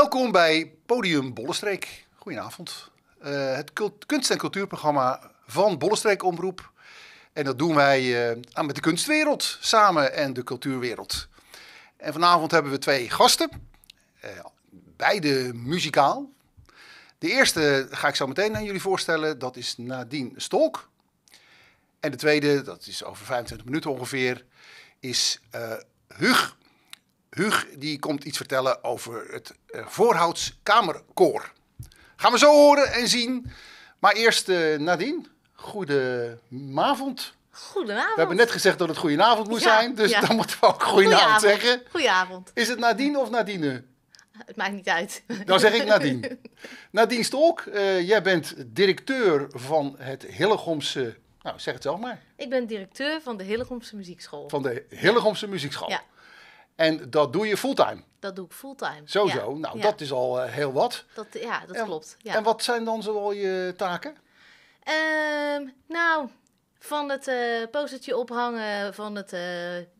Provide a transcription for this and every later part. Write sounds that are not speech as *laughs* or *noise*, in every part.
Welkom bij Podium Bollestreek. Goedenavond. Eh, het kunst- en cultuurprogramma van Bollestreek Omroep. En dat doen wij eh, aan met de kunstwereld samen en de cultuurwereld. En vanavond hebben we twee gasten. Uh, beide muzikaal. De eerste ga ik zo meteen aan jullie voorstellen. Dat is Nadine Stolk. En de tweede, dat is over 25 minuten ongeveer, is Hug Huug die komt iets vertellen over het eh, Voorhouts Kamerkoor. Gaan we zo horen en zien. Maar eerst uh, Nadine, goedenavond. Goedenavond. We hebben net gezegd dat het goedenavond moet zijn, dus dan moeten we ook goedenavond, zeggen. Goedenavond. Is het Nadine of Nadine? Het maakt niet uit. Dan zeg ik Nadine. *laughs* Nadine Stolk, eh, jij bent directeur van het Hillegomse... Nou, zeg het zelf maar. Ik ben directeur van de Hillegomse Muziekschool. Van de Hillegomse Muziekschool. Ja. En dat doe je fulltime. Dat doe ik fulltime. Sowieso. Ja. Nou, dat is al eh, heel wat. Dat, ja, dat klopt. Ja. En wat zijn dan zoal je taken? Ehm, nou, van het uh, postertje ophangen van het eh,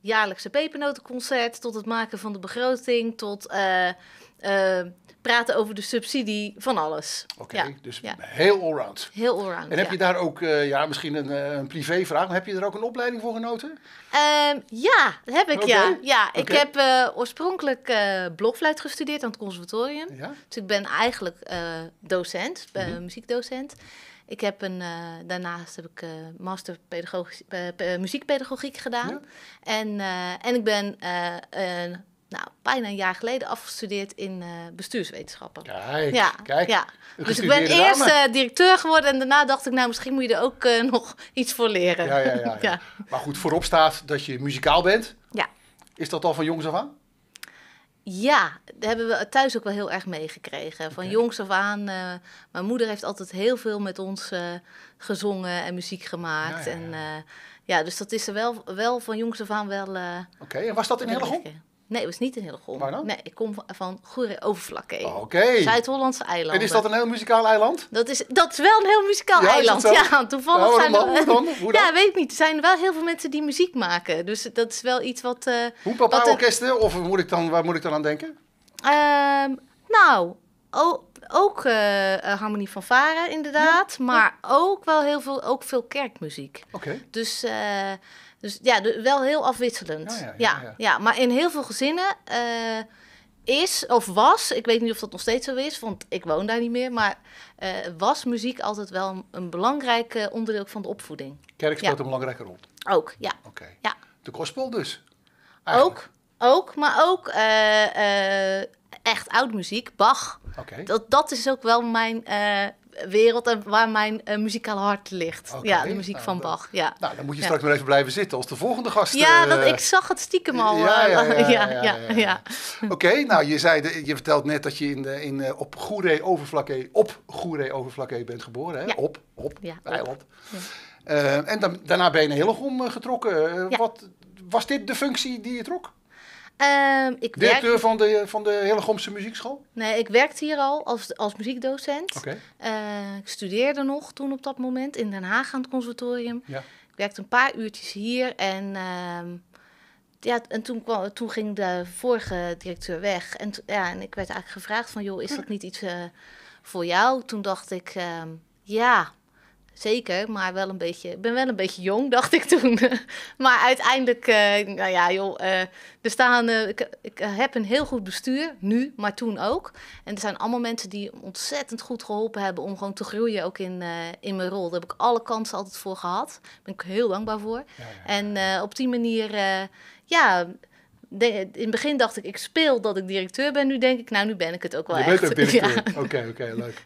jaarlijkse pepernotenconcert... tot het maken van de begroting, tot eh, praten over de subsidie, van alles. Oké, dus heel allround. Heel allround, En heb je daar ook, ja, misschien een, een privévraag... heb je er ook een opleiding voor genoten? Ehm, ja, dat heb ik, ja. ja. Ik heb oorspronkelijk blogfluit gestudeerd aan het conservatorium. Dus ik ben eigenlijk docent, mhm. muziekdocent... Ik heb een, eh, daarnaast heb ik eh, master eh, muziekpedagogiek gedaan. En, en ik ben nou, bijna een jaar geleden afgestudeerd in bestuurswetenschappen. ja, kijk. Ja. Dus ik ben eerst eerst directeur geworden en daarna dacht ik, nou, misschien moet je er ook *laughs* nog iets voor leren. Ja, ja, ja, *laughs* ja. Maar goed, voorop staat dat je muzikaal bent. Ja. Is dat al van jongs af aan? Ja, daar hebben we thuis ook wel heel erg meegekregen. Van okay. jongs af aan. Eh, mijn moeder heeft altijd heel veel met ons eh, gezongen en muziek gemaakt. En, eh, ja, dus dat is er wel, wel van jongs af aan wel. Oké, en was dat in Hillegom? Nee, het was niet in hele Waar Nee, ik kom van, groene Overvlakke. Oh, oké. Zuid-Hollandse eiland. En is dat een heel muzikaal eiland? Dat is, dat is wel een heel muzikaal eiland. *laughs* Ja, toevallig nou, zijn Hoe dan? *laughs* Ja, weet ik niet. Er zijn wel heel veel mensen die muziek maken. Dus dat is wel iets wat... Eh, Hoe papa orkesten? Of moet ik dan, waar moet ik dan aan denken? Ehm, nou, ook eh, eh, Harmonie van Varen inderdaad. Maar ook wel heel veel, ook veel kerkmuziek. Oké. Dus... Dus ja, wel heel afwisselend. Oh ja, ja, maar in heel veel gezinnen eh, is of was, ik weet niet of dat nog steeds zo is, want ik woon daar niet meer, maar eh, was muziek altijd wel een, belangrijk eh, onderdeel van de opvoeding. Kerk speelt een belangrijke rol. Ook, ja. Oké. Ja. De gospel dus. Ook, ook, maar ook echt oud muziek, Bach. Dat, dat is ook wel mijn wereld en waar mijn uh, muzikale hart ligt. Ja, de muziek nou, van Bach. Ja. Nou, dan moet je straks maar even blijven zitten als de volgende gast. Ja, dat, eh, ik zag het stiekem al. Eh, *laughs* ja, ja, ja. Oké, nou, je, zei, je vertelt net dat je in, de, in, op Goeree Overflakke, op Goeree overvlakke bent geboren. Hè? Op, op, eiland. en dan, daarna ben je naar Hillegom getrokken. wat, was dit de functie die je trok? Ehm, ik Directeur van, de, van de Hillegomse Muziekschool? Nee, ik werkte hier al als, als muziekdocent. Oké. Eh, ik studeerde nog toen op dat moment in Den Haag aan het conservatorium. Ja. Ik werkte een paar uurtjes hier en, ehm, ja, en toen, kwam, toen ging de vorige directeur weg. En, ja, en ik werd eigenlijk gevraagd van, joh, is hm. dat niet iets eh, voor jou? Toen dacht ik, ehm, ja, Zeker, maar wel een beetje. Ik ben wel een beetje jong, *laughs* dacht ik toen. *laughs* maar uiteindelijk, eh, nou ja, joh. Eh, er staan, eh, ik, heb een heel goed bestuur, nu, maar toen ook. En er zijn allemaal mensen die ontzettend goed geholpen hebben om gewoon te groeien, ook in, in mijn rol. Daar heb ik alle kansen altijd voor gehad. Daar ben ik heel dankbaar voor. En op die manier, ja. in het begin dacht ik, ik speel dat ik directeur ben. Nu denk ik, nou, nu ben ik het ook wel Je echt. bent ook directeur. *laughs* Oké, oké, leuk.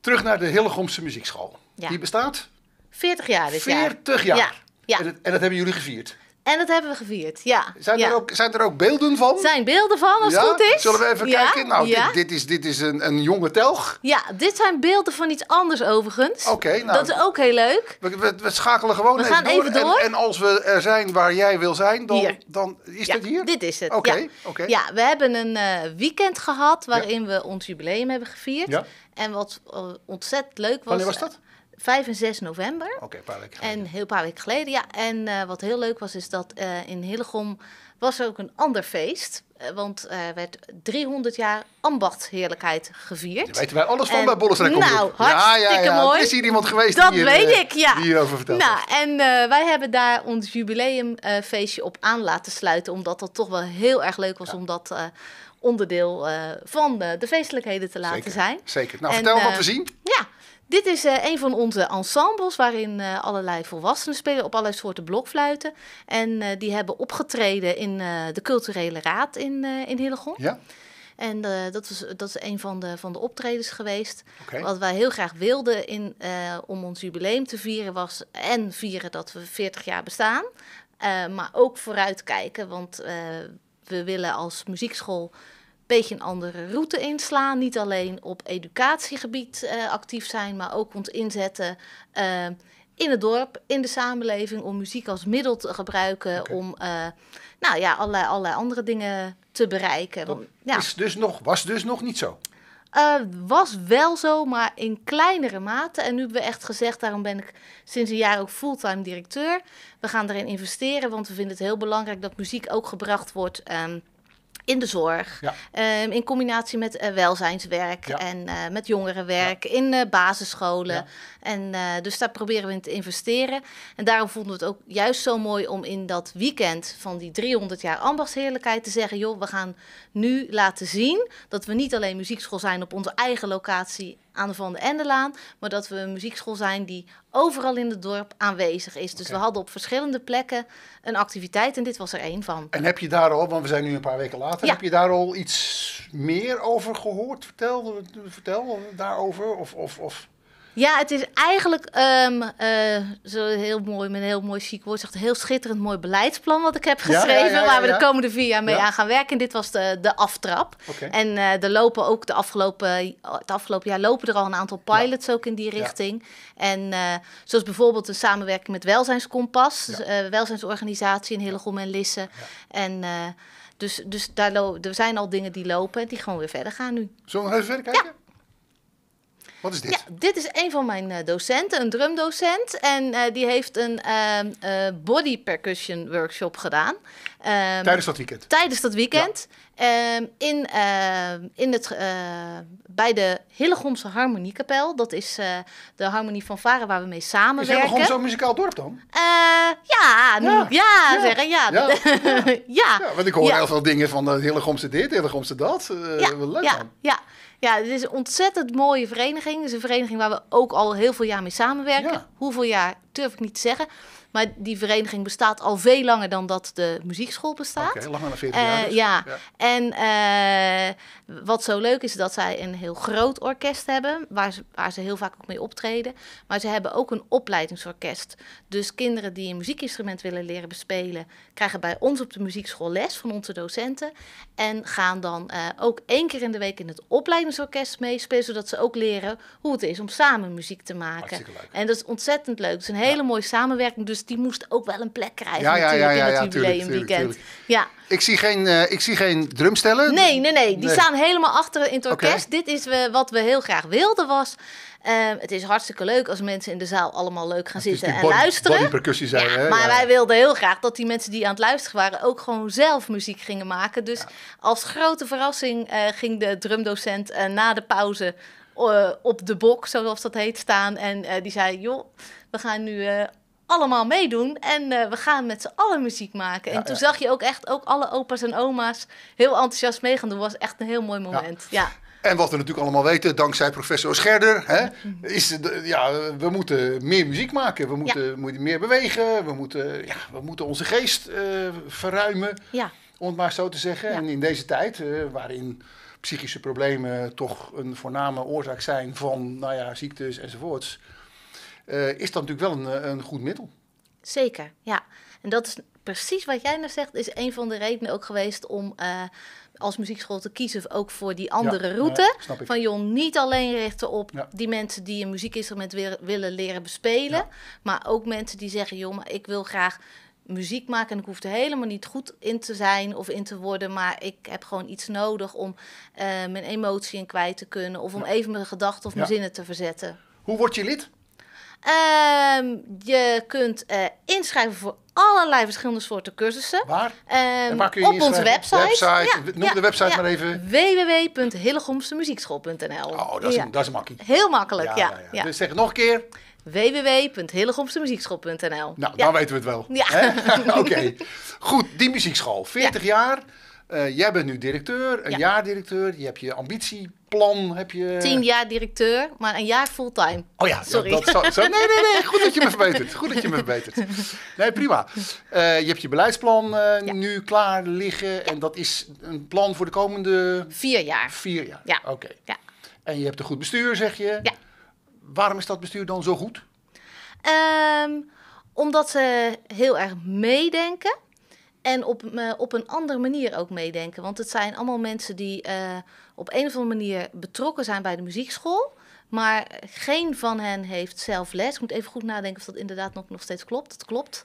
Terug naar de Hillegomse Muziekschool. Die bestaat? 40 jaar dit 40 jaar. Ja. En, dat, en dat hebben jullie gevierd? En dat hebben we gevierd, ja. Zijn, Er, ook, zijn er ook beelden van? Zijn beelden van, als het goed is. Zullen we even kijken? Nou, dit, dit, is, dit is een, een jonge telg. Ja, dit zijn beelden van iets anders overigens. Oké, nou, Dat is ook heel leuk. We, we, schakelen gewoon we even, gaan door. even door. En, als we er zijn waar jij wil zijn, dan, dan is dit hier? dit is het, Oké, okay, ja. we hebben een eh, weekend gehad waarin we ons jubileum hebben gevierd. Ja. En wat eh, ontzettend leuk was... Wanneer was dat? 5 en 6 november. Oké, okay, een paar weken geleden. En heel paar weken geleden, ja. En eh, wat heel leuk was, is dat eh, in Hillegom was er ook een ander feest. Uh, want er werd 300 jaar ambachtsheerlijkheid gevierd. Daar weten wij alles van en, bij Bollenstrijk Nou, hartstikke ja, ja, mooi. Is hier iemand geweest dat die, weet ik, ja. die hierover vertelt? Nou, en wij hebben daar ons jubileumfeestje op aan laten sluiten. Omdat dat toch wel heel erg leuk was om dat onderdeel van de, feestelijkheden te laten zijn. Zeker. Nou, vertel wat we zien. Ja. Dit is uh, een van onze ensembles waarin eh, allerlei volwassenen spelen op allerlei soorten blokfluiten. En eh, die hebben opgetreden in de Culturele Raad in, in Hillegom. Ja. En dat, was, dat is een van de, van de optredens geweest. Wat wij heel graag wilden in, om ons jubileum te vieren was... en vieren dat we 40 jaar bestaan, maar ook vooruitkijken. Want we willen als muziekschool beetje een andere route inslaan. Niet alleen op educatiegebied eh, actief zijn, maar ook ons inzetten eh, in het dorp, in de samenleving, om muziek als middel te gebruiken om uh, nou ja, allerlei, allerlei andere dingen te bereiken. Dat ja. is dus nog, was dus nog niet zo. Uh, was wel zo, maar in kleinere mate. En nu hebben we echt gezegd, daarom ben ik sinds een jaar ook fulltime directeur. We gaan erin investeren, want we vinden het heel belangrijk dat muziek ook gebracht wordt ehm, in de zorg. Ehm, in combinatie met eh, welzijnswerk en eh, met jongerenwerk in eh, basisscholen. En dus daar proberen we in te investeren. En daarom vonden we het ook juist zo mooi om in dat weekend van die 300 jaar ambachtsheerlijkheid te zeggen: joh, we gaan nu laten zien dat we niet alleen muziekschool zijn op onze eigen locatie aan de Van de Endelaan. Maar dat we een muziekschool zijn die overal in het dorp aanwezig is. Dus we hadden op verschillende plekken een activiteit en dit was er één van. En heb je daar al, want we zijn nu een paar weken later, heb je daar al iets meer over gehoord? Vertel, vertel daarover. Of, of, of... Ja, het is eigenlijk ehm, eh, zo heel mooi, met een heel mooi ziek woord, zegt heel schitterend mooi beleidsplan wat ik heb geschreven, waar we de komende vier jaar mee aan gaan werken. dit was de, de aftrap. En uh, er lopen ook de afgelopen, het afgelopen jaar lopen er al een aantal pilots ook in die richting. En eh, zoals bijvoorbeeld de samenwerking met Welzijnskompas, welzijnsorganisatie in Hillegom en Lisse. En dus, dus daar er zijn al dingen die lopen en die gewoon weer verder gaan nu. Zullen we nog even verder kijken? Wat is dit? Ja, dit is een van mijn eh, docenten, een drumdocent. En eh, die heeft een ehm, eh, body percussion workshop gedaan. Ehm, tijdens dat weekend? Tijdens dat weekend. Ehm, in, in het, bij de Hillegomse Harmoniekapel. Dat is de Harmonie van Varen waar we mee samenwerken. Is Hillegom zo'n muzikaal dorp dan? ja, nu ja. zeggen ja, *laughs* ja. Ja. want ik hoor heel veel dingen van de Hillegomse dit, Hillegomse dat. ja. Leuk ja. Dan. ja. Ja, het is een ontzettend mooie vereniging. Het is een vereniging waar we ook al heel veel jaar mee samenwerken. Hoeveel jaar durf ik niet te zeggen. Maar die vereniging bestaat al veel langer dan dat de muziekschool bestaat. Oké, okay, langer dan 40 jaar. Eh, dus. Ja. En eh, wat zo leuk is, dat zij een heel groot orkest hebben, waar ze, waar ze heel vaak ook mee optreden. Maar ze hebben ook een opleidingsorkest. Dus kinderen die een muziekinstrument willen leren bespelen, krijgen bij ons op de muziekschool les van onze docenten. En gaan dan eh, ook één keer in de week in het opleidingsorkest meespelen, zodat ze ook leren hoe het is om samen muziek te maken. En dat is ontzettend leuk. Het is een hele mooie samenwerking. Dus dus die moest ook wel een plek krijgen ja, ja, ja, ja, in het jubileumweekend. Ja. Ik zie geen, uh, ik zie geen drumstellen. Nee, nee, nee. Die staan helemaal achter in het orkest. Dit is wat we heel graag wilden was... Eh, het is hartstikke leuk als mensen in de zaal allemaal leuk gaan zitten en luisteren. percussie zijn, Maar wij wilden heel graag dat die mensen die aan het luisteren waren ook gewoon zelf muziek gingen maken. Dus als grote verrassing eh, ging de drumdocent na de pauze op de bok, zoals dat heet, staan. En die zei: Joh, we gaan nu allemaal meedoen en eh, we gaan met z'n allen muziek maken. en toen zag je ook echt ook alle opa's en oma's heel enthousiast mee gaan doen. was echt een heel mooi moment. Ja. En wat we natuurlijk allemaal weten, dankzij professor Scherder, hè, mhm. is ja, we moeten meer muziek maken. We moeten, moeten meer bewegen. We moeten, ja, we moeten onze geest uh, verruimen, om het maar zo te zeggen. En in deze tijd, eh, waarin psychische problemen toch een voorname oorzaak zijn van nou ja, ziektes enzovoorts eh, is dat natuurlijk wel een, eh, een goed middel. Zeker, ja. En dat is precies wat jij nou zegt, is een van de redenen ook geweest om eh, als muziekschool te kiezen ook voor die andere route. van joh, niet alleen richten op die mensen die een muziekinstrument willen leren bespelen, maar ook mensen die zeggen, joh, maar ik wil graag muziek maken en ik hoef er helemaal niet goed in te zijn of in te worden, maar ik heb gewoon iets nodig om mijn emotie in kwijt te kunnen of om even mijn gedachten of mijn zinnen te verzetten. Hoe word je lid? Ehm, je kunt eh, inschrijven voor allerlei verschillende soorten cursussen. Waar? Ehm, op onze website. website noem de website maar even. www.hillegomsemuziekschool.nl Oh, dat is, makkelijk. dat is Heel makkelijk, ja. Dus zeg het nog een keer www.hillegomsemuziekschool.nl Nou, dan weten we het wel. *laughs* Ja. *laughs* Oké. Goed, die muziekschool. 40 jaar. Eh, jij bent nu directeur, een ja. jaar directeur. Je hebt je ambitieplan. Heb je... Tien jaar directeur, maar een jaar fulltime. Oh ja, sorry. dat zo, *laughs* nee, nee, nee. Goed dat je me verbetert. Goed dat je me verbetert. Nee, prima. Eh, je hebt je beleidsplan eh, nu klaar liggen. En dat is een plan voor de komende. Vier jaar. Vier jaar. Ja. Oké. Ja. En je hebt een goed bestuur, zeg je. Ja. Waarom is dat bestuur dan zo goed? Ehm, omdat ze heel erg meedenken. En op, eh, op een andere manier ook meedenken. Want het zijn allemaal mensen die eh, op een of andere manier betrokken zijn bij de muziekschool. Maar geen van hen heeft zelf les. Ik moet even goed nadenken of dat inderdaad nog, nog steeds klopt. Dat klopt.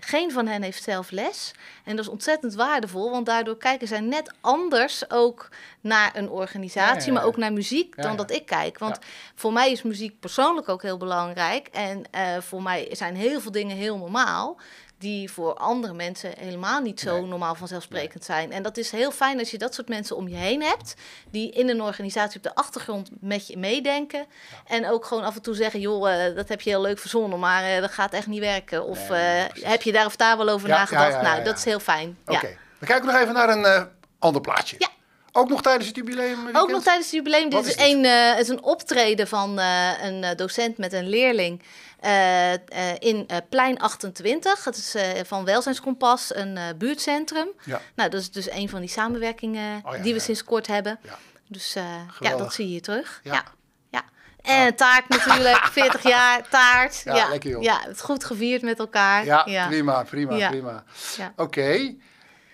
Geen van hen heeft zelf les. En dat is ontzettend waardevol, want daardoor kijken zij net anders ook naar een organisatie, maar ook naar muziek dan dat ik kijk. Want voor mij is muziek persoonlijk ook heel belangrijk. En eh, voor mij zijn heel veel dingen heel normaal die voor andere mensen helemaal niet zo normaal vanzelfsprekend zijn. En dat is heel fijn als je dat soort mensen om je heen hebt, die in een organisatie op de achtergrond met je meedenken. En ook gewoon af en toe zeggen, joh, eh, dat heb je heel leuk verzonnen, maar eh, dat gaat echt niet werken. Of eh, heb je daar of daar wel over nagedacht? nou, dat is heel fijn. Oké, we kijken nog even naar een ander plaatje. Ja. Ook nog tijdens het jubileum? Ook nog tijdens het jubileum. dit is, is dit? Een, is een optreden van een docent met een leerling. Eh, eh, in eh, Plein 28. Dat is van Welzijnskompas, een buurtcentrum. Ja. Nou, dat is dus een van die samenwerkingen oh die we sinds kort hebben. Dus ja, dat zie je hier terug. ja. En taart natuurlijk, 40 *laughs* jaar taart. Ja, ja, lekker Ja, het goed gevierd met elkaar. Ja, prima, prima, ja. prima. Oké.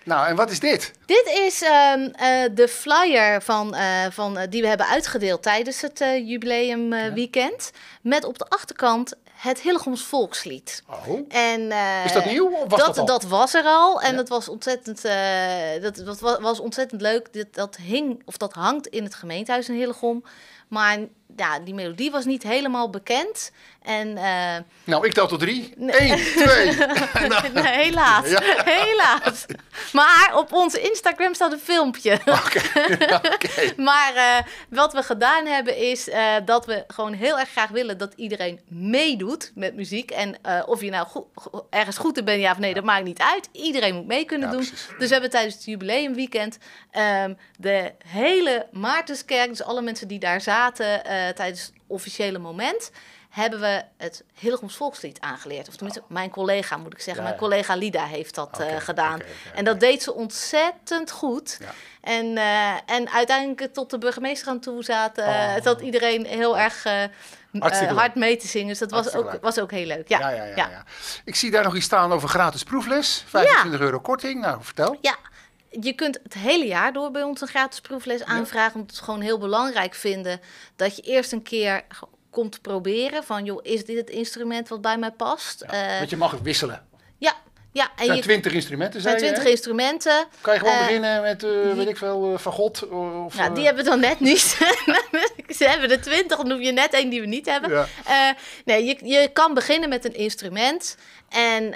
Nou, en wat is dit? Dit is ehm, de flyer van, van, die we hebben uitgedeeld tijdens het jubileumweekend. Met op de achterkant het Hillegoms volkslied. Oh. En, is dat eh, nieuw? dat, dat, was er al en dat, was ontzettend, eh, dat, was, ontzettend leuk. Dat, dat, hing, of dat hangt in het gemeentehuis in Hillegom. Maar ja, die melodie was niet helemaal bekend. En, eh, Nou, ik tel tot drie. Eén, twee. *laughs* helaas. Helaas. Maar op onze Instagram staat een filmpje. Oké. *laughs* maar eh, wat we gedaan hebben is eh, dat we gewoon heel erg graag willen dat iedereen meedoet met muziek. En of je nou ergens goed in bent, ja of nee, dat maakt niet uit. Iedereen moet mee kunnen doen. Dus we hebben tijdens het jubileumweekend ehm, de hele Maartenskerk, dus alle mensen die daar zijn eh, tijdens het officiële moment hebben we het Hillegums volkslied aangeleerd. Of tenminste, oh. mijn collega moet ik zeggen. Mijn collega Lida heeft dat eh, gedaan. en dat deed ze ontzettend goed. En, eh, en uiteindelijk tot de burgemeester aan toe zaten... Uh, dat oh. iedereen heel erg... hard mee te zingen. Dus dat was ook, was ook heel leuk. Ja. Ja, ja, ja, Ik zie daar nog iets staan over gratis proefles. 25 euro korting. Nou, vertel. Ja, je kunt het hele jaar door bij ons een gratis proefles aanvragen. Ja. Omdat we het gewoon heel belangrijk vinden dat je eerst een keer komt proberen van, joh, is dit het instrument wat bij mij past? Eh, want je mag het wisselen. Ja, ja, en zijn 20 instrumenten zijn. 20 instrumenten. Kan je gewoon eh, beginnen met, eh, weet ik veel, uh, van Of, nou, die hebben we dan net niet. *laughs* Ze hebben de 20, noem je net één die we niet hebben. nee, je, je kan beginnen met een instrument. En,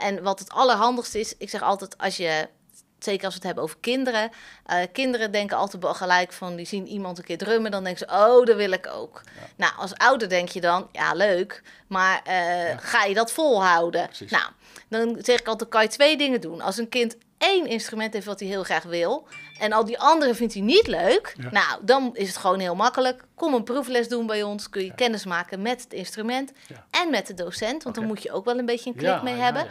en wat het allerhandigste is, ik zeg altijd, als je zeker als we het hebben over kinderen. Eh, kinderen denken altijd wel gelijk van, die zien iemand een keer drummen, dan denken ze, oh, dat wil ik ook. Nou, als ouder denk je dan, ja, leuk, maar eh, ga je dat volhouden? Nou, dan zeg ik altijd, kan je twee dingen doen. Als een kind één instrument heeft wat hij heel graag wil en al die andere vindt hij niet leuk, nou, dan is het gewoon heel makkelijk. Kom een proefles doen bij ons, kun je kennis maken met het instrument en met de docent, want dan moet je ook wel een beetje een klik mee hebben.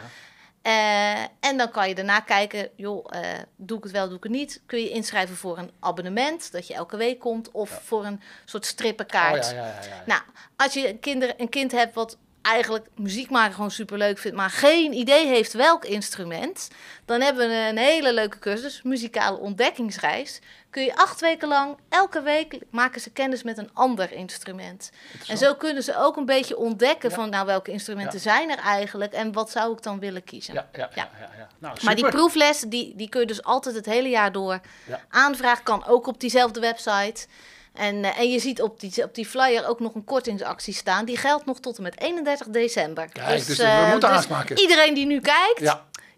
Eh, en dan kan je daarna kijken, joh, eh, doe ik het wel, doe ik het niet. Kun je inschrijven voor een abonnement, dat je elke week komt, of voor een soort oh, strippenkaart. ja, nou, als je een, een kind hebt wat eigenlijk muziek maken gewoon superleuk vindt, maar geen idee heeft welk instrument, dan hebben we een hele leuke cursus, muzikale ontdekkingsreis. Kun je acht weken lang, elke week maken ze kennis met een ander instrument. En zo kunnen ze ook een beetje ontdekken van nou welke instrumenten zijn er eigenlijk en wat zou ik dan willen kiezen. Ja, ja, ja. Nou, maar die proefles, die, die kun je dus altijd het hele jaar door aanvragen, kan ook op diezelfde website. En, eh, en je ziet op die, op die flyer ook nog een kortingsactie staan. Die geldt nog tot en met 31 december. dus, eh, we moeten dus Iedereen die nu kijkt,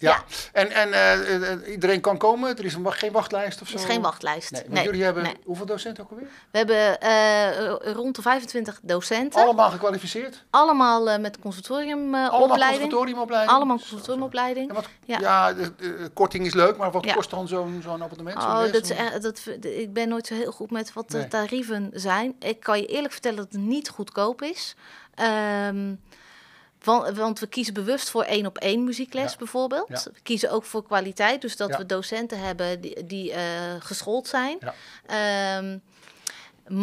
ja. En, en eh, eh, iedereen kan komen? Er is geen wachtlijst of zo? Er is geen wachtlijst. Nee, nee. jullie hebben hoeveel docenten ook alweer? We hebben eh, rond de 25 docenten. Allemaal gekwalificeerd? Allemaal met conservatoriumopleiding. Allemaal conservatoriumopleiding? Allemaal conservatoriumopleiding. ja, ja de, korting is leuk, maar wat kost dan zo'n zo'n abonnement? oh, dat, echt, dat, ik ben nooit zo heel goed met wat de tarieven zijn. Ik kan je eerlijk vertellen dat het niet goedkoop is. Um, want, we kiezen bewust voor één op één muziekles bijvoorbeeld. We kiezen ook voor kwaliteit, dus dat we docenten hebben die, eh, geschoold zijn. Ehm,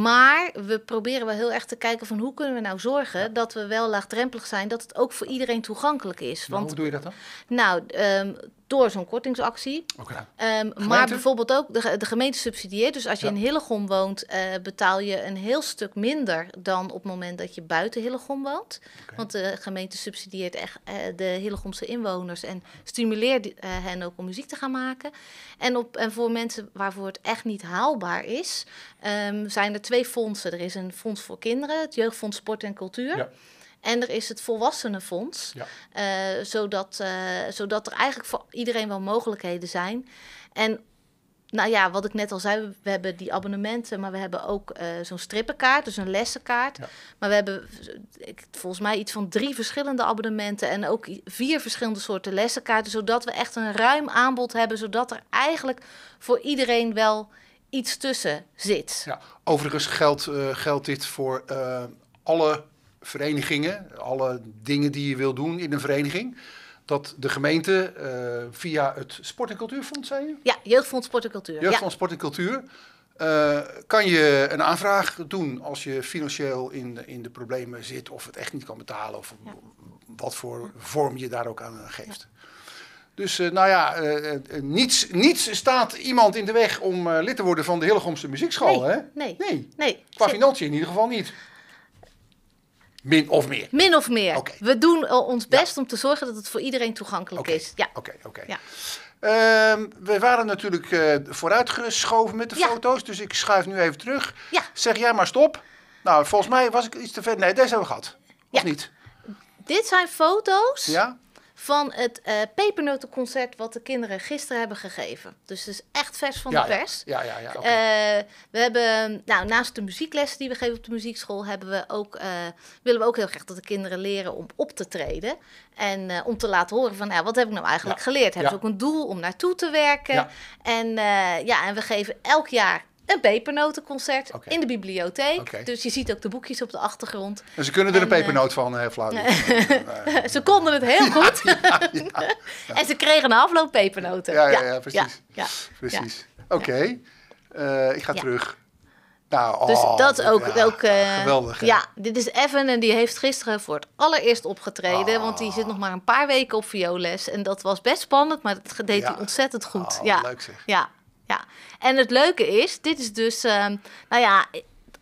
maar we proberen wel heel erg te kijken van hoe kunnen we nou zorgen dat we wel laagdrempelig zijn, dat het ook voor iedereen toegankelijk is. Want, hoe doe je dat dan? Nou, ehm, door zo'n kortingsactie. Okay. Ehm, maar bijvoorbeeld ook de, gemeente subsidieert. Dus als je in Hillegom woont, eh, betaal je een heel stuk minder dan op het moment dat je buiten Hillegom woont. Want de gemeente subsidieert echt eh, de Hillegomse inwoners en stimuleert eh, hen ook om muziek te gaan maken. En, op, en voor mensen waarvoor het echt niet haalbaar is, um, zijn er twee fondsen. Er is een fonds voor kinderen, het Jeugdfonds Sport en Cultuur. Ja. En er is het volwassenenfonds, ja. Eh, zodat, eh, zodat er eigenlijk voor iedereen wel mogelijkheden zijn. En nou ja, wat ik net al zei, we hebben die abonnementen, maar we hebben ook eh, zo'n strippenkaart, dus een lessenkaart. Maar we hebben ik, volgens mij iets van drie verschillende abonnementen en ook vier verschillende soorten lessenkaarten, zodat we echt een ruim aanbod hebben, zodat er eigenlijk voor iedereen wel iets tussen zit. Ja, overigens geldt, geldt dit voor uh, alle verenigingen, alle dingen die je wil doen in een vereniging. Dat de gemeente eh, via het Sport- en Cultuurfonds, zei je? Ja, Jeugdfonds Sport en Cultuur. Jeugdfonds ja. Sport en Cultuur. Eh, kan je een aanvraag doen als je financieel in de, in de problemen zit of het echt niet kan betalen of wat voor vorm je daar ook aan geeft. Dus eh, nou ja, niets, niets staat iemand in de weg om lid te worden van de Hillegomse Muziekschool, hè? Nee, nee. nee. Qua financiën in ieder geval niet. Min of meer? Min of meer. We doen eh, ons best om te zorgen dat het voor iedereen toegankelijk is. Ja. Oké, oké. Ja. Ehm, we waren natuurlijk eh, vooruitgeschoven met de foto's, dus ik schuif nu even terug. Ja. Zeg jij maar stop. Nou, volgens mij was ik iets te ver. Nee, deze hebben we gehad. Of niet? Dit zijn foto's. Ja van het eh, pepernotenconcert wat de kinderen gisteren hebben gegeven. Dus het is echt vers van de pers. Ja, ja, ja. Eh, we hebben, nou, naast de muzieklessen die we geven op de muziekschool, hebben we ook, eh, willen we ook heel graag dat de kinderen leren om op te treden. En om te laten horen van, nou, wat heb ik nou eigenlijk geleerd? Hebben ze ook een doel om naartoe te werken? En ja, en we geven elk jaar een pepernotenconcert in de bibliotheek. Dus je ziet ook de boekjes op de achtergrond. En dus ze kunnen er een eh, pepernoot van hè, eh, flauwen. *laughs* Eh, ze konden het heel *laughs* goed. en ze kregen een afloop pepernoten. Ja, ja, precies. precies. Oké, ik ga terug. Nou, dus oh, dat ook. ook uh, geweldig. Ja, dit is Evan en die heeft gisteren voor het allereerst opgetreden. Oh. Want die zit nog maar een paar weken op vioolles. En dat was best spannend, maar dat deed hij ontzettend goed. Oh, ja. Leuk zeg. Ja, ja. En het leuke is, dit is dus, ehm, nou ja,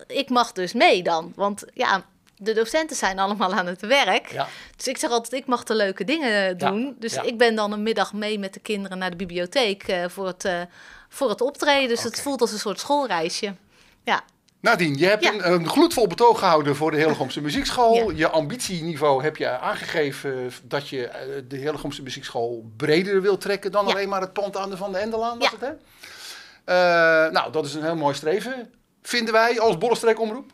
ik mag dus mee dan. Want ja, de docenten zijn allemaal aan het werk. Ja. Dus ik zeg altijd, ik mag de leuke dingen eh, doen. Dus ja, dus ik ben dan een middag mee met de kinderen naar de bibliotheek eh, voor, het, eh, voor het optreden. Dus het voelt als een soort schoolreisje. Ja. Nadine, je hebt een, gloedvol betoog gehouden voor de Helegomse Muziekschool. Je ambitieniveau heb je aangegeven dat je de Helegomse Muziekschool breder wil trekken dan alleen maar het pand aan de Van de Endelaan. Was het, hè? Eh, nou, dat is een heel mooi streven, vinden wij als Bollestreek Omroep.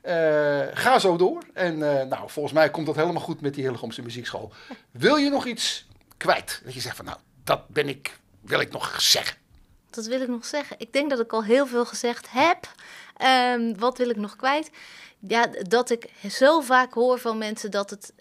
Eh, ga zo door. En eh, nou, volgens mij komt dat helemaal goed met die Hillegomse muziekschool. Wil je nog iets kwijt? Dat je zegt van nou, dat ben ik, wil ik nog zeggen. Dat wil ik nog zeggen. Ik denk dat ik al heel veel gezegd heb. Ehm, wat wil ik nog kwijt? Ja, dat ik zo vaak hoor van mensen dat het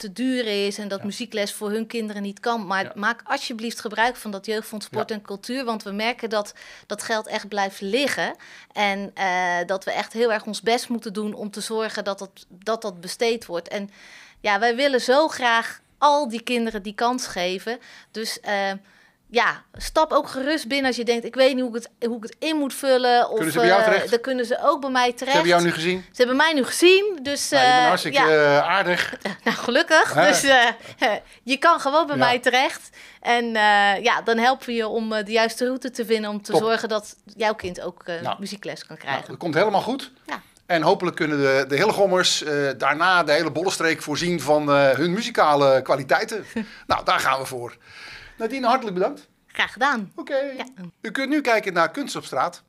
te duur is en dat muziekles voor hun kinderen niet kan. Maar maak alsjeblieft gebruik van dat jeugdfonds sport en cultuur, want we merken dat dat geld echt blijft liggen en eh, dat we echt heel erg ons best moeten doen om te zorgen dat dat, dat, dat besteed wordt. En ja, wij willen zo graag al die kinderen die kans geven. Dus eh, ja, stap ook gerust binnen als je denkt, ik weet niet hoe ik het, hoe ik het in moet vullen. Of, kunnen ze bij jou eh, terecht? dan kunnen ze ook bij mij terecht. Ze hebben jou nu gezien? Ze hebben mij nu gezien, dus... Nou, je eh, hartstikke ja. Eh, aardig. *laughs* nou, gelukkig. Dus *laughs* je kan gewoon bij mij terecht. En ja, dan helpen we je om de juiste route te vinden om te zorgen dat jouw kind ook nou. muziekles kan nou, krijgen. dat komt helemaal goed. Ja. En hopelijk kunnen de, de Hillegommers daarna de hele bollenstreek voorzien van hun muzikale kwaliteiten. *laughs* nou, daar gaan we voor. Nadine, hartelijk bedankt. Graag gedaan. Oké. Ja. U kunt nu kijken naar Kunst op straat.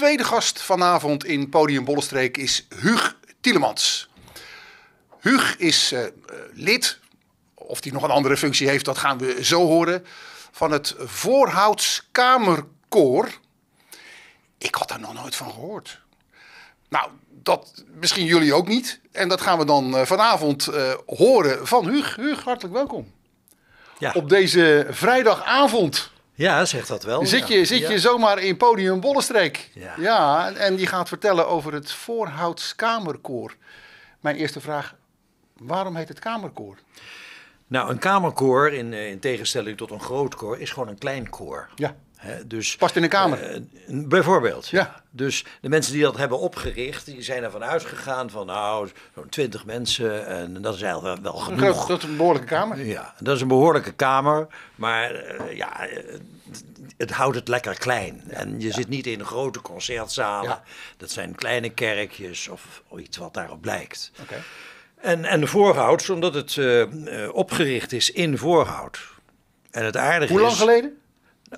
Tweede gast vanavond in Podium Bollenstreek is Hug Tielemans. Hug is eh, eh, lid, of die nog een andere functie heeft, dat gaan we zo horen, van het Voorhouts Kamerkoor. Ik had daar nog nooit van gehoord. Nou, dat misschien jullie ook niet. En dat gaan we dan eh, vanavond horen van Hug. Hug, hartelijk welkom. Ja. Op deze vrijdagavond. Ja, zegt dat wel. Zit je, zit je zomaar in podium Bollestreek. Ja. ja, en die gaat vertellen over het voorhoudskamerkoor. Kamerkoor. Mijn eerste vraag, waarom heet het Kamerkoor? Nou, een kamerkoor, in, eh, in tegenstelling tot een groot koor, is gewoon een klein koor. Ja. He, dus, Past in de Kamer. Eh, bijvoorbeeld. Ja. Dus de mensen die dat hebben opgericht, die zijn ervan uitgegaan van nou, zo'n twintig mensen en dat is eigenlijk wel genoeg. Dat is een behoorlijke Kamer. Ja, dat is een behoorlijke Kamer, maar eh, ja, eh, het, houdt het lekker klein. En je zit niet in grote concertzalen, dat zijn kleine kerkjes of iets wat daarop lijkt. Oké. En, en voorhoud, omdat het opgericht is in voorhoud En het aardige Hoe lang is, geleden?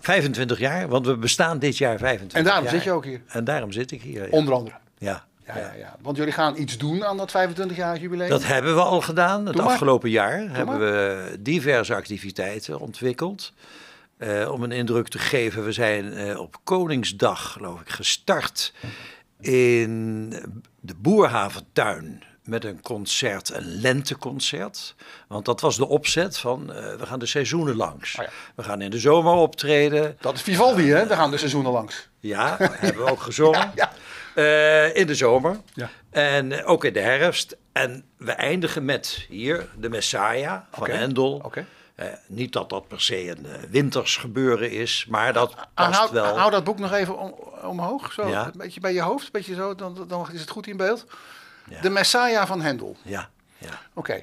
25 jaar, want we bestaan dit jaar 25 En daarom zit je ook hier. En daarom zit ik hier. Onder andere. Ja. Ja, ja, ja. Want jullie gaan iets doen aan dat 25 jaar jubileum. Dat hebben we al gedaan. Het afgelopen jaar hebben we diverse activiteiten ontwikkeld. Eh, om een indruk te geven, we zijn eh, op Koningsdag, geloof ik, gestart in de Boerhaventuin met een concert, een lenteconcert. Want dat was de opzet van eh, we gaan de seizoenen langs. Oh we gaan in de zomer optreden. Dat is Vivaldi, hè? We gaan de seizoenen langs. Ja, hebben we ook gezongen. *laughs* Ja, eh, in de zomer. En eh, ook in de herfst. En we eindigen met hier de Messiah van okay. Hendel. Okay. niet dat dat per se een winters gebeuren is, maar dat ah, ah, past wel. Hou dat boek nog even omhoog, zo, een beetje bij je hoofd, een beetje zo, dan, dan is het goed in beeld. De Messiah van Hendel. Ja. ja. Oké.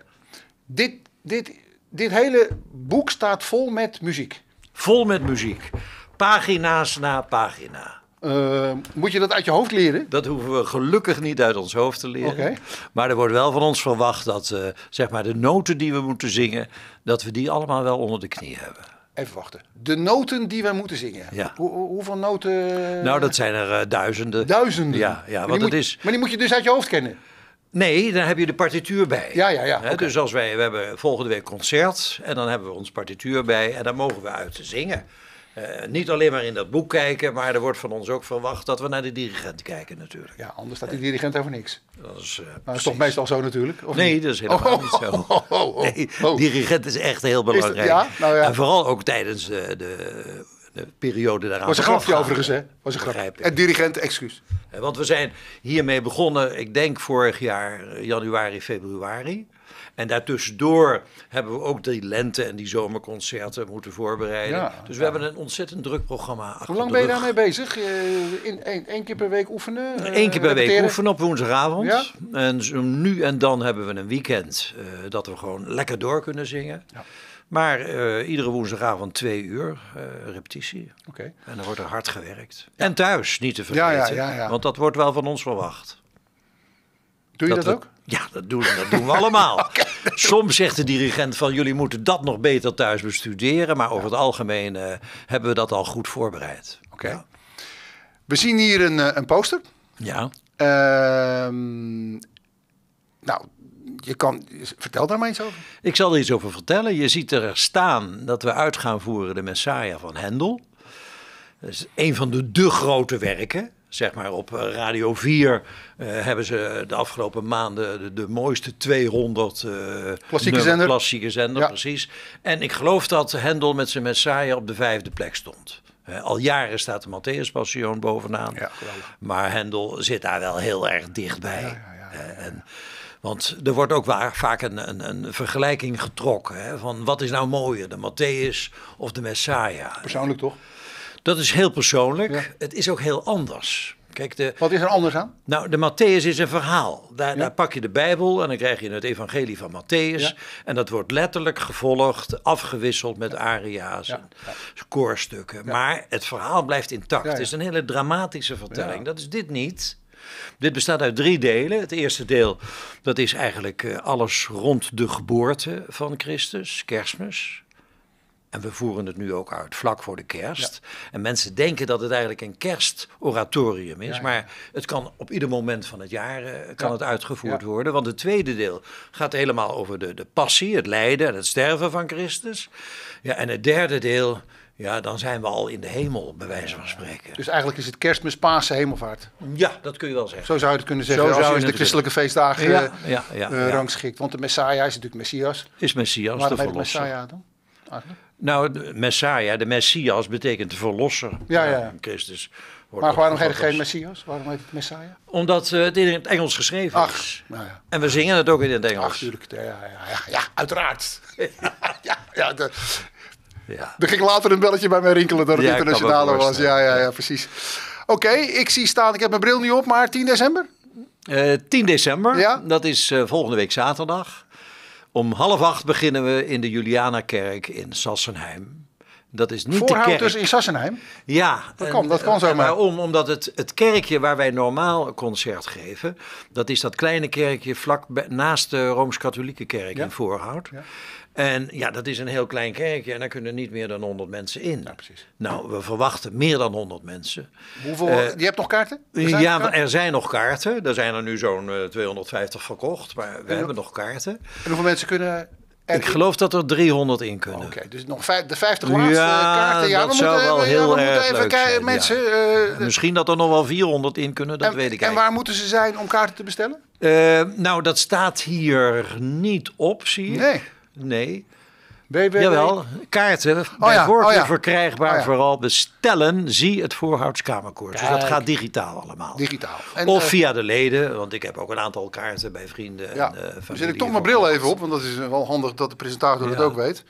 Dit, dit, dit hele boek staat vol met muziek. Vol met muziek. Pagina's na pagina. Eh, moet je dat uit je hoofd leren? Dat hoeven we gelukkig niet uit ons hoofd te leren. Okay. Maar er wordt wel van ons verwacht dat eh, zeg maar de noten die we moeten zingen, dat we die allemaal wel onder de knie hebben. Even wachten. De noten die wij moeten zingen. Ja. Hoe, hoeveel noten? Nou, dat zijn er eh, duizenden. Duizenden? Ja, ja want is... Maar die moet je dus uit je hoofd kennen? Nee, dan heb je de partituur bij. Ja, ja, ja. Dus als wij, we hebben volgende week concert en dan hebben we ons partituur bij en dan mogen we uit zingen. Eh, niet alleen maar in dat boek kijken, maar er wordt van ons ook verwacht dat we naar de dirigent kijken natuurlijk. Ja, anders staat die dirigent over niks. Dat is, eh, is toch meestal zo natuurlijk? Of nee, dat is helemaal oh, niet zo. *laughs* Oh, oh, oh, oh, dirigent is echt heel belangrijk. ja? Nou, ja. En vooral ook tijdens de eh, periode daaraan. Was een grapje overigens, hè? Was een grapje. En dirigent, excuus. Want we zijn hiermee begonnen, ik denk vorig jaar, eh, januari, februari. En daartussendoor hebben we ook die lente en die zomerconcerten moeten voorbereiden. dus we hebben een ontzettend druk programma. Hoe lang ben je daarmee bezig? Eén eh, keer per week oefenen? Eén keer per week oefenen op woensdagavond. En zo nu en dan hebben we een weekend dat we gewoon lekker door kunnen zingen. Ja. Maar uh, iedere woensdagavond twee uur eh, repetitie. Oké. En dan wordt er hard gewerkt. En thuis, niet te vergeten. Ja, ja, want dat wordt wel van ons verwacht. Doe je dat, ook? Ja, dat doen, dat doen we allemaal. *laughs* Soms zegt de dirigent van jullie moeten dat nog beter thuis bestuderen. Maar over het algemeen eh, hebben we dat al goed voorbereid. Oké. We zien hier een, een poster. Ja. Ehm, nou, je kan, vertel daar maar iets over. Ik zal er iets over vertellen. Je ziet er staan dat we uit gaan voeren de Messiah van Hendel. Dat is een van de de grote werken. Zeg maar op eh, Radio 4 eh, hebben ze de afgelopen maanden de, mooiste 200 uh, eh, klassieke, zender. klassieke zender. precies. En ik geloof dat Hendel met zijn Messiah op de vijfde plek stond. al jaren staat de Matthäus Passion bovenaan. Ja, maar Hendel zit daar wel heel erg dichtbij. Ja, en, want er wordt ook waar, vaak een, een, een, vergelijking getrokken. Hè, van wat is nou mooier, de Matthäus of de Messiah? Persoonlijk toch? Dat is heel persoonlijk. Het is ook heel anders. Kijk, de, Wat is er anders aan? Nou, de Matthäus is een verhaal. Daar, daar, pak je de Bijbel en dan krijg je het evangelie van Matthäus. En dat wordt letterlijk gevolgd, afgewisseld met aria's en koorstukken. Maar het verhaal blijft intact. Het is een hele dramatische vertelling. Dat is dit niet. Dit bestaat uit drie delen. Het eerste deel, dat is eigenlijk eh, alles rond de geboorte van Christus, kerstmis. En we voeren het nu ook uit vlak voor de kerst. En mensen denken dat het eigenlijk een kerstoratorium is. Maar het kan op ieder moment van het jaar eh, kan het uitgevoerd worden. Want het tweede deel gaat helemaal over de, de passie, het lijden en het sterven van Christus. Ja, en het derde deel ja, dan zijn we al in de hemel, bij wijze van spreken. Dus eigenlijk is het kerstmis, Pasen, hemelvaart. Ja, dat kun je wel zeggen. Zo zou je het kunnen zeggen Zo als je de christelijke feestdagen ja, eh, eh, ja, rangschikt. Want de Messiah is natuurlijk Messias. Is Messias de verlosser. Messiah dan? Nou, de Messiah, de Messias betekent de verlosser. Ja, ja. Christus. Wordt maar waarom heet het geen Messias? Waarom heet het Messiah? Omdat eh, het in het Engels geschreven Ach, is. Nou ja. En we zingen het ook in het Engels. Natuurlijk, ja, ja, ja, ja, uiteraard. *laughs* ja, ja, de, ja. Er ging later een belletje bij mij rinkelen dat het ja, internationale was. Ja, ja, ja, precies. Oké, ik zie staan, ik heb mijn bril nu op, maar 10 december? 10 eh, december, ja? dat is eh, volgende week zaterdag. Om half acht beginnen we in de Julianakerk in Sassenheim. Dat is niet Voorhoud de kerk. dus in Sassenheim? Ja. Dat kan, dat kan eh, zomaar. Waarom? Omdat het, het kerkje waar wij normaal concert geven... dat is dat kleine kerkje vlak naast de Rooms-Katholieke kerk in Voorhout. Ja. En ja, dat is een heel klein kerkje en daar kunnen niet meer dan 100 mensen in. precies. Nou, we verwachten meer dan 100 mensen. Hoeveel? Eh, je hebt nog kaarten? ja, er zijn nog kaarten. Er zijn er nu zo'n 250 eh, verkocht, maar we hebben nog kaarten. En hoeveel mensen kunnen ik geloof dat er 300 in kunnen. Oké, dus nog de 50 laatste ja, kaarten. Ja, we moeten, wel heel erg even mensen, eh, Misschien dat er nog wel 400 in kunnen, dat weet ik En waar moeten ze zijn om kaarten te bestellen? nou, dat staat hier niet op, zie je. Nee. Nee. Jawel, kaarten oh, oh bij voorkeur oh verkrijgbaar, oh vooral bestellen, zie het voorhoudskamerkoord. Dus dat gaat digitaal allemaal. Digitaal. En, of eh, via de leden, want ik heb ook een aantal kaarten bij vrienden ja. en eh, Zet ik toch mijn bril even op, want dat is eh, wel handig dat de presentator het ook weet.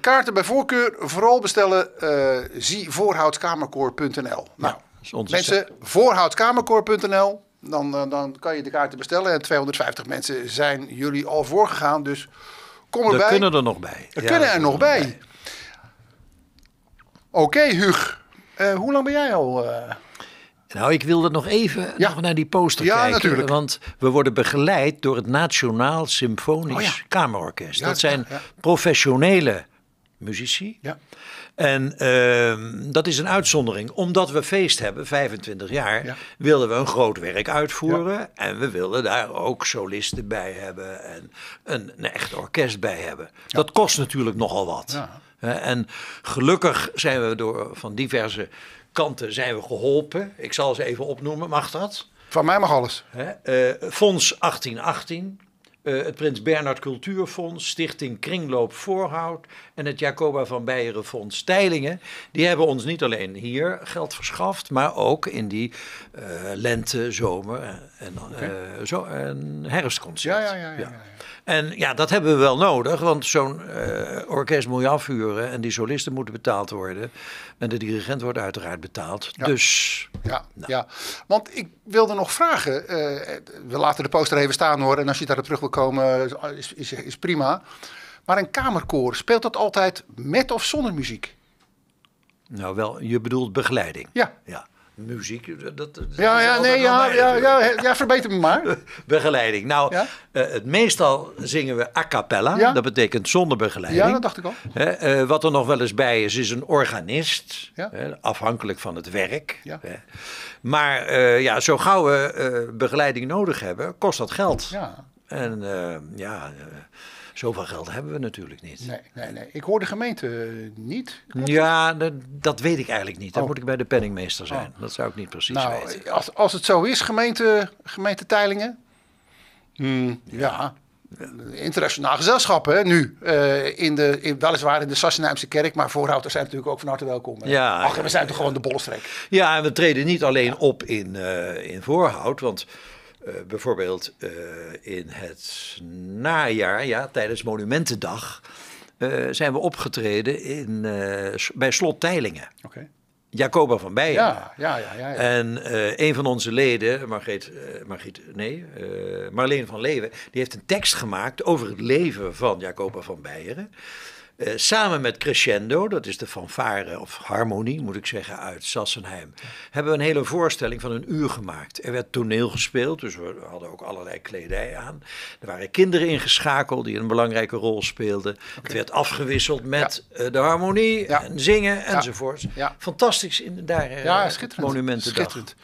kaarten bij voorkeur, vooral bestellen, zie voorhoudskamerkoord.nl. Nou, mensen, voorhoudskamerkoor.nl. dan, dan kan je de kaarten bestellen. En 250 mensen zijn jullie al voorgegaan, dus... Kom erbij. kunnen er nog bij. Er kunnen er, nog bij. Oké, okay, Hug. Eh, hoe lang ben jij al... Eh? Nou, ik wilde nog even nog naar die poster ja, kijken. Natuurlijk. Want we worden begeleid door het Nationaal Symfonisch oh Kamerorkest. Dat zijn professionele muzici. Ja. En ehm, dat is een uitzondering. Omdat we feest hebben, 25 jaar, wilden we een groot werk uitvoeren. En we wilden daar ook solisten bij hebben en een, een echt orkest bij hebben. Dat kost natuurlijk nogal wat. En gelukkig zijn we door van diverse kanten zijn we geholpen. Ik zal ze even opnoemen, mag dat? Van mij mag alles. Eh, Fonds 1818, eh, het Prins Bernhard Cultuurfonds, Stichting Kringloop Voorhout en het Jacoba van Beieren Fonds Teilingen. Die hebben ons niet alleen hier geld verschaft, maar ook in die eh, lente, zomer en, okay. Eh, zo, en herfstconcert. ja ja, ja, ja, ja. En ja, dat hebben we wel nodig, want zo'n eh, orkest moet je afhuren en die solisten moeten betaald worden. En de dirigent wordt uiteraard betaald. Dus. Ja, nou. ja, want ik wilde nog vragen. Eh, we laten de poster even staan hoor. En als je daarop terug wil komen, is, is, is prima. Maar een kamerkoor, speelt dat altijd met of zonder muziek? Nou, wel, je bedoelt begeleiding. Ja. ja muziek. Dat, ja, ja, nee, ja, ja, ja, ja, verbeter me maar. *laughs* begeleiding. Nou, ja? Eh, het, meestal zingen we a cappella. Dat betekent zonder begeleiding. Ja, dat dacht ik al. Eh, wat er nog wel eens bij is, is een organist. afhankelijk van het werk. Maar eh, ja, zo gauw we begeleiding nodig hebben, kost dat geld. Ja. En ja... Zoveel geld hebben we natuurlijk niet. Nee, nee, nee. Ik hoor de gemeente eh, niet. ja, dat? weet ik eigenlijk niet. Dan oh. moet ik bij de penningmeester oh. zijn. Dat zou ik niet precies nou, weten. Eh, als, als het zo is, gemeente, gemeente Teilingen. Hmm, ja. Internationaal gezelschap, hè, nu. Eh, in de, weliswaar in de Sassenheimse kerk, maar voorhouders zijn natuurlijk ook van harte welkom. Ja, Ach, we zijn toch gewoon de bolstreek. Ja, en we treden niet alleen op in, in voorhoud, want eh, bijvoorbeeld eh, in het najaar, ja, tijdens Monumentendag, eh, zijn we opgetreden in, bij Slot Teilingen. Okay. Jacoba van Beijen. Ja, ja, ja, ja, En een van onze leden, Margreet, margriet, nee, Marleen van Leeuwen, die heeft een tekst gemaakt over het leven van Jacoba van Beieren. Eh, samen met Crescendo, dat is de fanfare of harmonie moet ik zeggen uit Sassenheim, hebben we een hele voorstelling van een uur gemaakt. Er werd toneel gespeeld, dus we hadden ook allerlei kledij aan. Er waren kinderen ingeschakeld die een belangrijke rol speelden. Het werd afgewisseld met eh, de harmonie en zingen enzovoort. Fantastisch in daar monumenten. Eh, schitterend. Schitterend.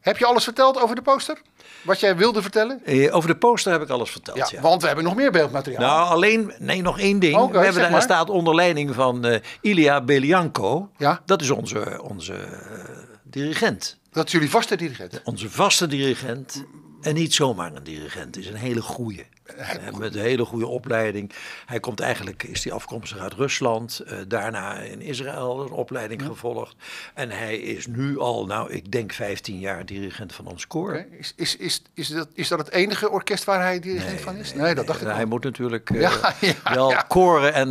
Heb je alles verteld over de poster? Wat jij wilde vertellen? Eh, over de poster heb ik alles verteld. Ja, Want we hebben nog meer beeldmateriaal. Nou, alleen, nee, nog één ding. we hebben daar staat onder leiding van uh, eh, Ilia Belianco. Ja. Dat is onze, onze eh, dirigent. Dat is jullie vaste dirigent? Onze vaste dirigent. En niet zomaar een dirigent, is een hele goeie. Eh, met een hele goede opleiding. Hij komt eigenlijk, is die afkomstig uit Rusland. Eh, daarna in Israël een opleiding gevolgd. En hij is nu al, nou ik denk 15 jaar dirigent van ons koor. Is, is, is, is, dat, is dat het enige orkest waar hij dirigent van is? Nee, dat dacht nee, ik Hij moet natuurlijk eh, *laughs* wel koren en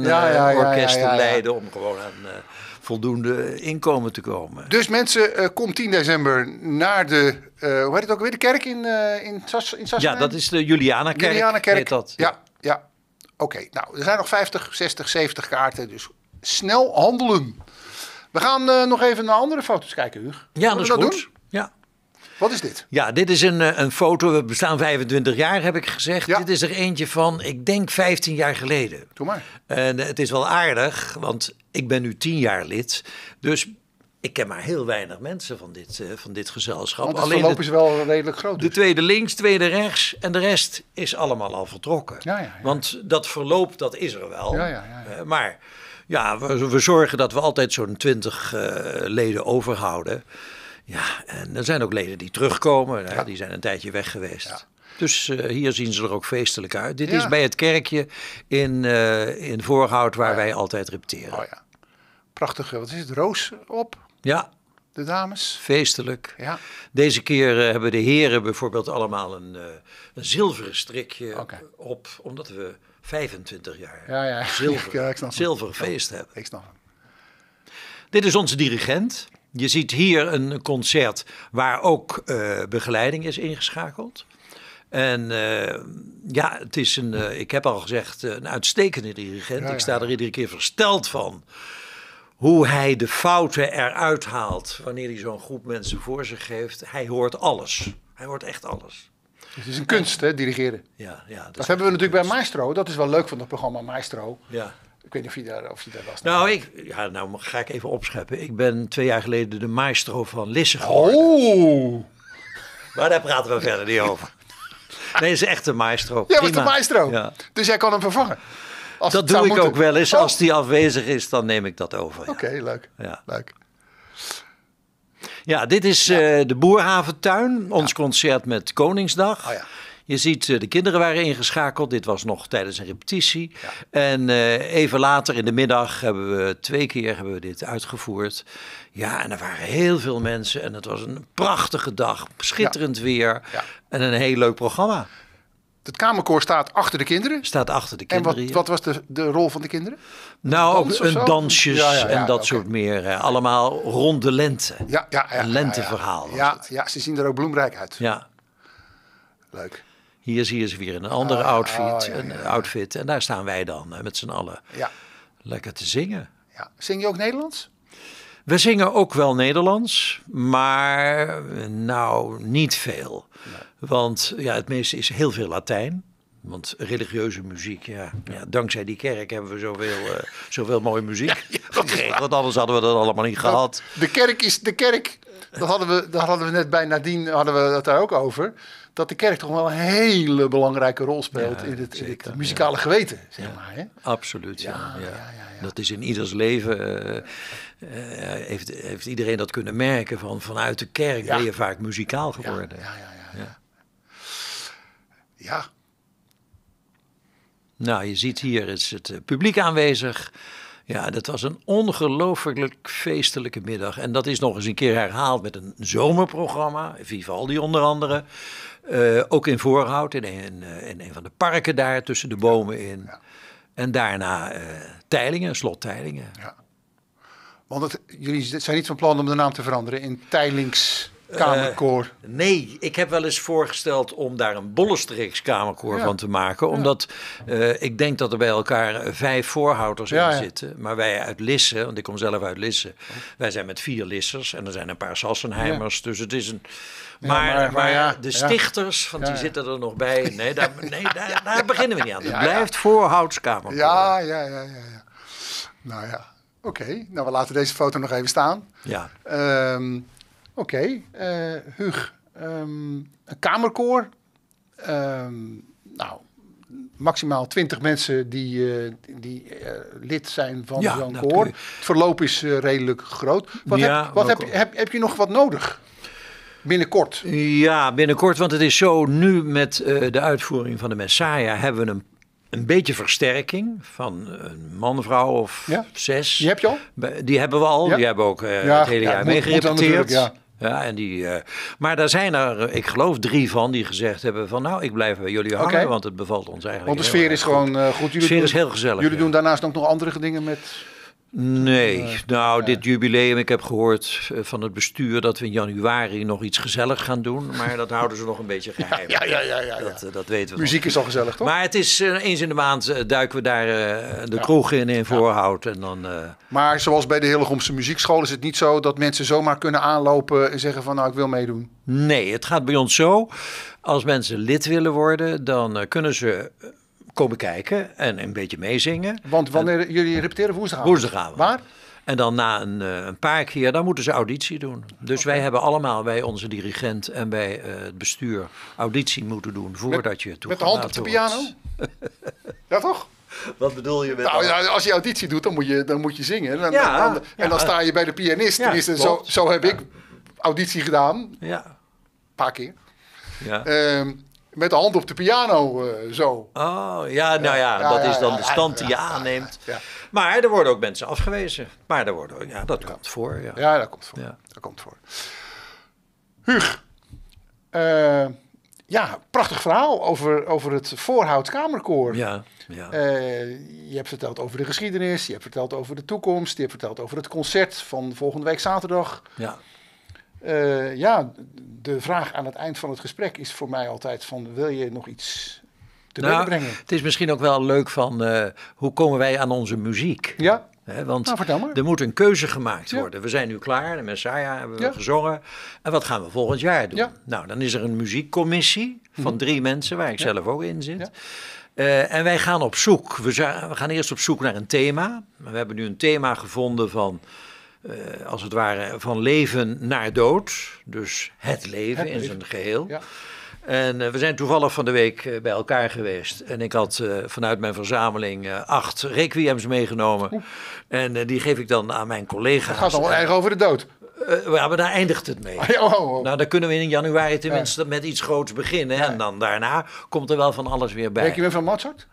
orkesten leiden om gewoon aan voldoende inkomen te komen. Dus mensen, uh, kom 10 december naar de, eh, hoe heet het ook weer, de kerk in, uh, in, Sas, Ja, dat is de Julianakerk. Julianakerk, heet dat. ja. ja. Oké, nou, er zijn nog 50, 60, 70 kaarten, dus snel handelen. We gaan nog even naar andere foto's kijken, Huug. Ja, dat is goed. Wat is dit? Ja, dit is een, eh, een foto. We bestaan 25 jaar, heb ik gezegd. Dit is er eentje van, ik denk 15 jaar geleden. Doe maar. En eh, het is wel aardig, want ik ben nu 10 jaar lid. Dus ik ken maar heel weinig mensen van dit, eh, van dit gezelschap. Want het Alleen verloop is wel redelijk groot. De dus. tweede links, tweede rechts en de rest is allemaal al vertrokken. Ja, ja, Want dat verloop, dat is er wel. ja. maar ja, we, zorgen dat we altijd zo'n 20 leden overhouden. Ja, en er zijn ook leden die terugkomen. Ja. Die zijn een tijdje weg geweest. Dus eh, hier zien ze er ook feestelijk uit. Dit is bij het kerkje in, uh, in Voorhout waar wij altijd repeteren. Oh, ja. Prachtig, eh, wat is het? Roos op? Ja, de dames. Feestelijk. Ja. Deze keer hebben de heren bijvoorbeeld allemaal een, een zilveren strikje op, omdat we 25 jaar ja, ja. zilver, *laughs* ja, zilverfeest hebben. Ik snap hem. Dit is onze dirigent. Je ziet hier een concert waar ook eh, begeleiding is ingeschakeld. En eh, ja, het is een, eh, ik heb al gezegd, een uitstekende dirigent. Ik sta er iedere keer versteld van. Hoe hij de fouten eruit haalt wanneer hij zo'n groep mensen voor zich geeft. Hij hoort alles. Hij hoort echt alles. Het is een kunst, hè, dirigeren. Ja, ja, dat, dat hebben we natuurlijk bij Maestro. Dat is wel leuk van het programma Maestro. Ja. Ik weet niet of je daar, of je daar was Nou, ik, ja, nou ga ik even opscheppen. Ik ben twee jaar geleden de maestro van Lisse Oh! Maar daar praten we verder niet over. Nee, is echt de maestro. Ja, was de maestro. Ja. Dus jij kan hem vervangen. Als dat doe ik ook wel eens. Oh. Als die afwezig is, dan neem ik dat over. Oké, leuk. Ja. leuk. Ja, dit is eh, de Boerhaventuin. Ons concert met Koningsdag. Oh, je ziet, eh, de kinderen waren ingeschakeld. Dit was nog tijdens een repetitie. En eh, even later in de middag hebben we twee keer hebben we dit uitgevoerd. Ja, en er waren heel veel mensen. En het was een prachtige dag. Schitterend weer. En een heel leuk programma. Het Kamerkoor staat achter de kinderen. Staat achter de kinderen. En wat, wat was de, de rol van de kinderen? Nou, ook een dansjes en dat soort meer. allemaal rond de lente. Ja, ja, Een lenteverhaal. Ja, ja, ze zien er ook bloemrijk uit. Ja. Leuk. Hier zie je ze weer in een andere ah, outfit, oh, outfit. En daar staan wij dan met z'n allen lekker te zingen. Ja. Zing je ook Nederlands? We zingen ook wel Nederlands, maar nou niet veel. Want ja, het meeste is heel veel Latijn. Want religieuze muziek, ja. ja dankzij die kerk hebben we zoveel, eh, zoveel mooie muziek gekregen. *laughs* Want anders hadden we dat allemaal niet gehad. Nou, de kerk is de kerk. Dat hadden we, dat hadden we net bij Nadine hadden we dat daar ook over dat de kerk toch wel een hele belangrijke rol speelt in, het, muzikale geweten, zeg maar. Hè? Absoluut, ja, Dat is in ieders leven, eh, eh, heeft, heeft iedereen dat kunnen merken, van, vanuit de kerk ben je vaak muzikaal geworden. Ja, ja, ja. ja. Nou, je ziet hier is het eh, publiek aanwezig. Ja, dat was een ongelooflijk feestelijke middag. En dat is nog eens een keer herhaald met een zomerprogramma. Vivaldi onder andere. Eh, ook in Voorhout, in een, in eh, van de parken daar, tussen de bomen in. En daarna uh, Teilingen, slot Ja. Want het, jullie zijn niet van plan om de naam te veranderen in Teilings... Eh, kamerkoor. nee, ik heb wel eens voorgesteld om daar een Bollenstreekskamerkoor kamerkoor van te maken. Omdat eh, ik denk dat er bij elkaar eh, vijf voorhouders in zitten. Maar wij uit Lisse, want ik kom zelf uit Lisse. Wij zijn met vier Lissers en er zijn een paar Sassenheimers. Dus het is een... Maar, maar, de stichters, want die zitten er nog bij. Nee, daar, nee, daar, *laughs* daar beginnen we niet aan. Het blijft voorhoudskamer. Ja, ja, ja, ja, Nou ja, oké. Nou, we laten deze foto nog even staan. Ja. Um, Oké, Hug, eh, ehm, een kamerkoor. Ehm, nou, maximaal 20 mensen die, eh, die eh, lid zijn van ja, zo'n koor. Het verloop is redelijk groot. Wat, heb, wat heb, heb, heb je nog wat nodig? Binnenkort. Ja, binnenkort. Want het is zo, nu met de uitvoering van de Messiah hebben we een, een beetje versterking van een man, vrouw of zes. Die heb je al? Die hebben we al. Die hebben ook het hele jaar meegerepeteerd. Ja, en die, eh, maar daar zijn er, eh, ik geloof, drie van die gezegd hebben van... nou, ik blijf bij jullie hangen, want het bevalt ons eigenlijk Want de sfeer is gewoon eh, goed. Jullie de sfeer is heel gezellig. Jullie doen daarnaast ook nog andere dingen met... Nee, eh, nou, dit jubileum, ik heb gehoord eh, van het bestuur dat we in januari nog iets gezellig gaan doen. Maar dat houden ze nog een beetje *laughs* geheim. Ja, ja, ja, ja, Dat, eh, dat weten we. Muziek is al gezellig, toch? Maar het is eens in de maand duiken we daar de kroeg in in voorhoud. En dan, Maar zoals bij de Hillegomse Muziekschool is het niet zo dat mensen zomaar kunnen aanlopen en zeggen: van nou, ik wil meedoen. Nee, het gaat bij ons zo. Als mensen lid willen worden, dan kunnen ze komen kijken en een beetje meezingen. Want wanneer jullie repeteren woensdagavond? Woensdagavond. Waar? En dan na een, eh, een, paar keer, dan moeten ze auditie doen. Dus wij hebben allemaal, wij onze dirigent en wij eh, het bestuur, auditie moeten doen voordat je toe Met de hand op de piano? *laughs* ja toch? Wat bedoel je met nou, ja, als je auditie doet, dan moet je, dan moet je zingen. En, dan, en dan sta je bij de pianist. Tenminste, zo, zo heb ik auditie gedaan. Ja. Een paar keer. Ja. Ehm, met de hand op de piano eh, zo. Oh, ja, nou ja, dat is dan de stand die je aanneemt. Maar er worden ook mensen afgewezen. Maar er worden ook, ja, dat komt voor. Ja, dat komt voor. Dat komt voor. Huug, eh, ja, prachtig verhaal over, over het Voorhout Kamerkoor. Ja, ja. Eh, je hebt verteld over de geschiedenis, je hebt verteld over de toekomst, je hebt verteld over het concert van volgende week zaterdag. Ja uh, ja, de vraag aan het eind van het gesprek is voor mij altijd van wil je nog iets te nou, brengen? Het is misschien ook wel leuk van eh, hoe komen wij aan onze muziek? Ja. want nou, er moet een keuze gemaakt worden. We zijn nu klaar, de Messiah hebben we ja. gezongen. En wat gaan we volgend jaar doen? Ja. Nou, dan is er een muziekcommissie van mhm. drie mensen, waar ik zelf ook in zit. Uh, en wij gaan op zoek. We, we, gaan eerst op zoek naar een thema. We hebben nu een thema gevonden van eh, als het ware van leven naar dood. Dus het leven in zijn geheel. Ja. En eh, we zijn toevallig van de week eh, bij elkaar geweest. En ik had vanuit mijn verzameling acht requiems meegenomen. En die geef ik dan aan mijn collega's. Het gaat wel erg over de dood. ja, maar daar eindigt het mee. Oh, oh, oh, nou, dan kunnen we in januari tenminste met iets groots beginnen. En dan daarna komt er wel van alles weer bij. Requiem van Mozart?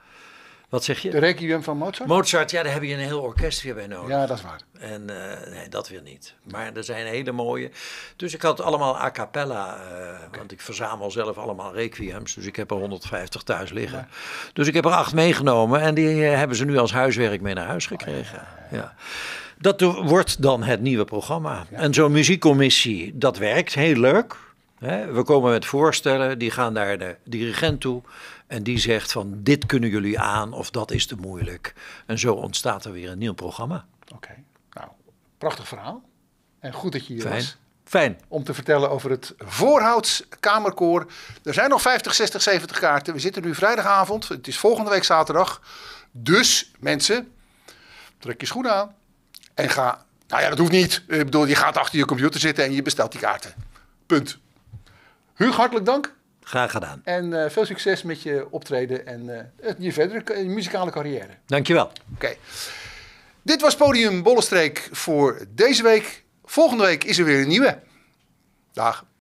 Wat zeg je? De Requiem van Mozart? Mozart, ja, daar heb je een heel orkest weer bij nodig. Ja, dat is waar. En eh, nee, dat weer niet. Maar er zijn hele mooie. Dus ik had allemaal a cappella, eh, want ik verzamel zelf allemaal requiems. Dus ik heb er 150 thuis liggen. Dus ik heb er acht meegenomen en die eh, hebben ze nu als huiswerk mee naar huis gekregen. Oh, ja. Dat wordt dan het nieuwe programma. En zo'n muziekcommissie, dat werkt heel leuk. we komen met voorstellen, die gaan naar de dirigent toe. En die zegt van dit kunnen jullie aan of dat is te moeilijk. En zo ontstaat er weer een nieuw programma. Oké, nou, prachtig verhaal. En goed dat je hier Fijn. was. Fijn. Om te vertellen over het Voorhouts Kamerkoor. Er zijn nog 50, 60, 70 kaarten. We zitten nu vrijdagavond. Het is volgende week zaterdag. Dus mensen, trek je schoenen aan en ga. Nou ja, dat hoeft niet. Ik bedoel, je gaat achter je computer zitten en je bestelt die kaarten. Punt. hartelijk dank. Graag gedaan. En eh, veel succes met je optreden en eh, je verdere je muzikale carrière. Dankjewel. Oké. Dit was Podium Bollestreek voor deze week. Volgende week is er weer een nieuwe. Dag.